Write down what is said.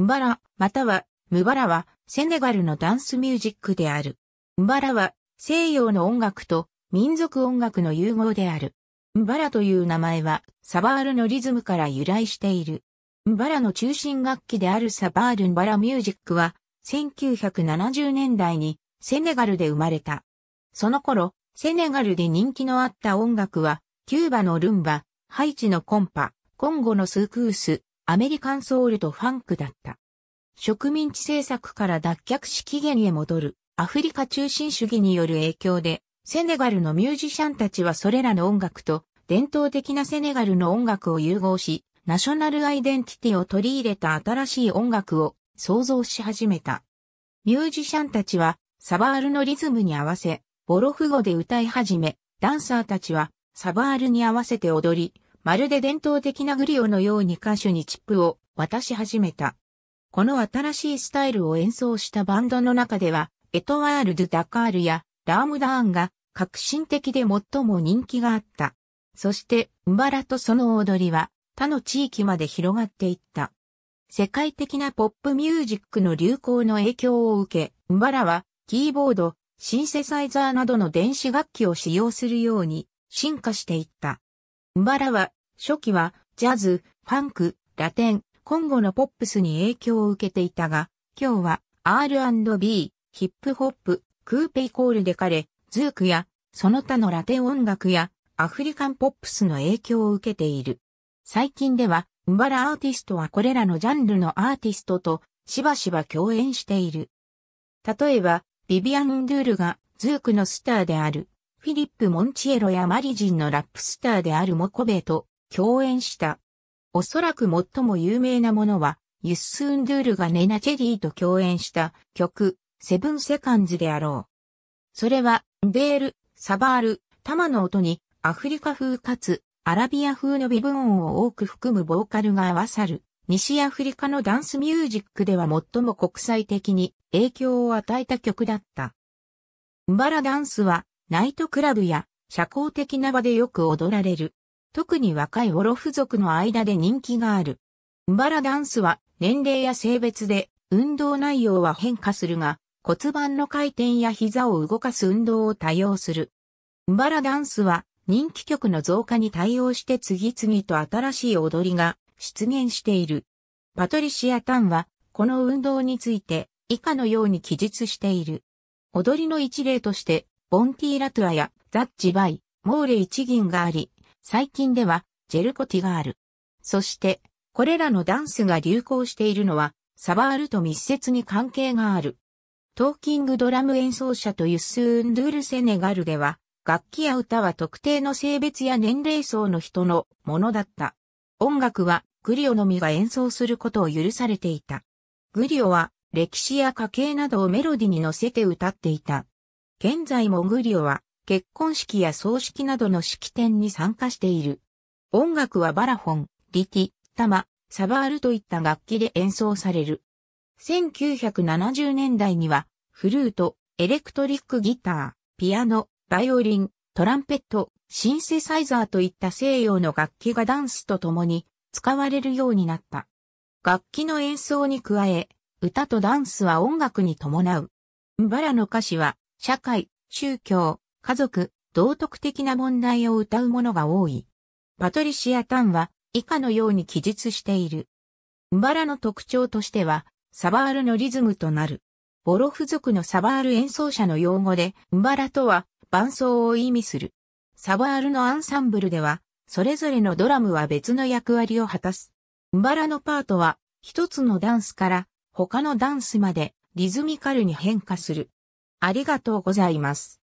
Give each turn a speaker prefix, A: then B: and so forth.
A: ムバラ、または、ムバラは、セネガルのダンスミュージックである。ムバラは、西洋の音楽と民族音楽の融合である。ムバラという名前は、サバールのリズムから由来している。ムバラの中心楽器であるサバールンバラミュージックは、1970年代に、セネガルで生まれた。その頃、セネガルで人気のあった音楽は、キューバのルンバ、ハイチのコンパ、コンゴのスークース、アメリカンソウルとファンクだった。植民地政策から脱却し起源へ戻るアフリカ中心主義による影響で、セネガルのミュージシャンたちはそれらの音楽と伝統的なセネガルの音楽を融合し、ナショナルアイデンティティを取り入れた新しい音楽を創造し始めた。ミュージシャンたちはサバールのリズムに合わせ、ボロフ語で歌い始め、ダンサーたちはサバールに合わせて踊り、まるで伝統的なグリオのように歌手にチップを渡し始めた。この新しいスタイルを演奏したバンドの中では、エトワール・ドゥ・ダカールやラームダーンが革新的で最も人気があった。そして、ウバラとその踊りは他の地域まで広がっていった。世界的なポップミュージックの流行の影響を受け、ウバラはキーボード、シンセサイザーなどの電子楽器を使用するように進化していった。ウバラは初期は、ジャズ、ファンク、ラテン、コンゴのポップスに影響を受けていたが、今日は R&B、ヒップホップ、クーペイコールで彼、ズークや、その他のラテン音楽や、アフリカンポップスの影響を受けている。最近では、ウバラアーティストはこれらのジャンルのアーティストと、しばしば共演している。例えば、ビビアン・ドゥールが、ズークのスターである、フィリップ・モンチエロやマリジンのラップスターであるモコベと、共演した。おそらく最も有名なものは、ユッスーンドゥールがネナチェリーと共演した曲、セブンセカンズであろう。それは、デール、サバール、タマの音に、アフリカ風かつ、アラビア風の微分音を多く含むボーカルが合わさる、西アフリカのダンスミュージックでは最も国際的に影響を与えた曲だった。バラダンスは、ナイトクラブや、社交的な場でよく踊られる、特に若いオロフ族の間で人気がある。ンバラダンスは年齢や性別で運動内容は変化するが骨盤の回転や膝を動かす運動を多用する。ンバラダンスは人気曲の増加に対応して次々と新しい踊りが出現している。パトリシア・タンはこの運動について以下のように記述している。踊りの一例としてボンティラトゥアやザッジ・バイ、モーレ一銀があり、最近では、ジェルコティガール。そして、これらのダンスが流行しているのは、サバールと密接に関係がある。トーキングドラム演奏者とユスーンドゥールセネガルでは、楽器や歌は特定の性別や年齢層の人のものだった。音楽はグリオのみが演奏することを許されていた。グリオは歴史や家系などをメロディに乗せて歌っていた。現在もグリオは結婚式や葬式などの式典に参加している。音楽はバラフォン、リティ、タマ、サバールといった楽器で演奏される。1970年代には、フルート、エレクトリックギター、ピアノ、バイオリン、トランペット、シンセサイザーといった西洋の楽器がダンスと共に使われるようになった。楽器の演奏に加え、歌とダンスは音楽に伴う。バラの歌詞は、社会、宗教、家族、道徳的な問題を歌うものが多い。パトリシア・タンは以下のように記述している。ウバラの特徴としては、サバールのリズムとなる。ボロフ族のサバール演奏者の用語で、ウバラとは伴奏を意味する。サバールのアンサンブルでは、それぞれのドラムは別の役割を果たす。ウバラのパートは、一つのダンスから他のダンスまでリズミカルに変化する。ありがとうございます。